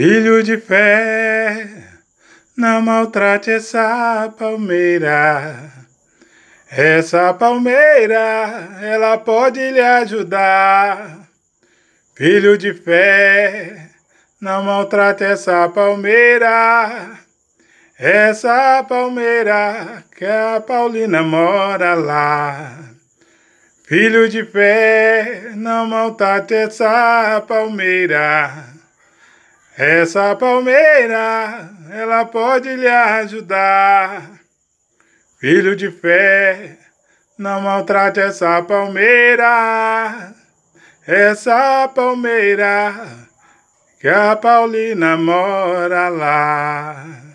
Filho de fé, não maltrate essa palmeira. Essa palmeira, ela pode lhe ajudar. Filho de fé, não maltrate essa palmeira. Essa palmeira que a Paulina mora lá. Filho de fé, não maltrate essa palmeira. Essa palmeira, ela pode lhe ajudar. Filho de fé, não maltrate essa palmeira. Essa palmeira, que a Paulina mora lá.